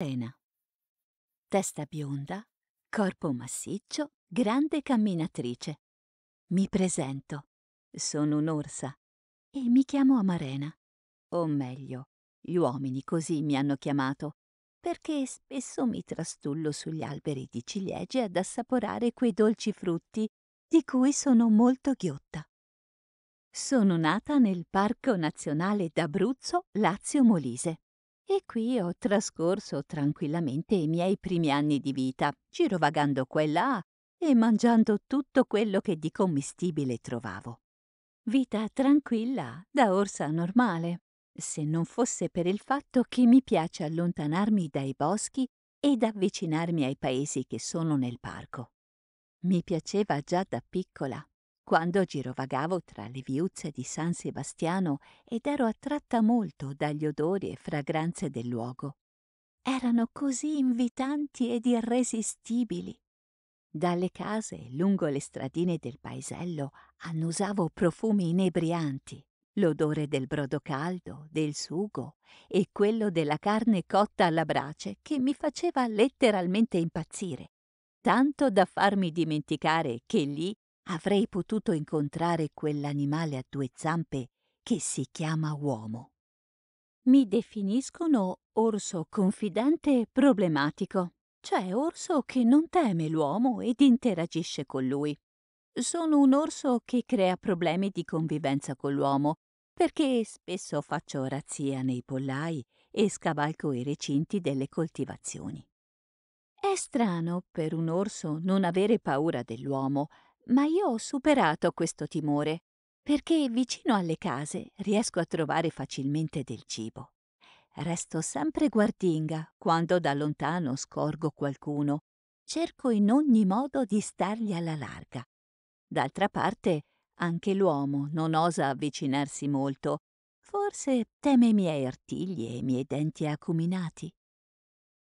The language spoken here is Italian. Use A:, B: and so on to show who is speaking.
A: Elena. Testa bionda, corpo massiccio, grande camminatrice. Mi presento. Sono un'orsa e mi chiamo Amarena. O meglio, gli uomini così mi hanno chiamato, perché spesso mi trastullo sugli alberi di ciliegie ad assaporare quei dolci frutti di cui sono molto ghiotta. Sono nata nel Parco Nazionale d'Abruzzo, Lazio Molise. E qui ho trascorso tranquillamente i miei primi anni di vita, girovagando qua e là e mangiando tutto quello che di commestibile trovavo. Vita tranquilla da orsa normale, se non fosse per il fatto che mi piace allontanarmi dai boschi ed avvicinarmi ai paesi che sono nel parco. Mi piaceva già da piccola quando girovagavo tra le viuzze di San Sebastiano ed ero attratta molto dagli odori e fragranze del luogo. Erano così invitanti ed irresistibili. Dalle case, lungo le stradine del paesello, annusavo profumi inebrianti, l'odore del brodo caldo, del sugo e quello della carne cotta alla brace che mi faceva letteralmente impazzire, tanto da farmi dimenticare che lì avrei potuto incontrare quell'animale a due zampe che si chiama uomo. Mi definiscono orso confidente e problematico, cioè orso che non teme l'uomo ed interagisce con lui. Sono un orso che crea problemi di convivenza con l'uomo, perché spesso faccio razzia nei pollai e scavalco i recinti delle coltivazioni. È strano per un orso non avere paura dell'uomo, ma io ho superato questo timore, perché vicino alle case riesco a trovare facilmente del cibo. Resto sempre guardinga quando da lontano scorgo qualcuno. Cerco in ogni modo di stargli alla larga. D'altra parte, anche l'uomo non osa avvicinarsi molto. Forse teme i miei artigli e i miei denti acuminati.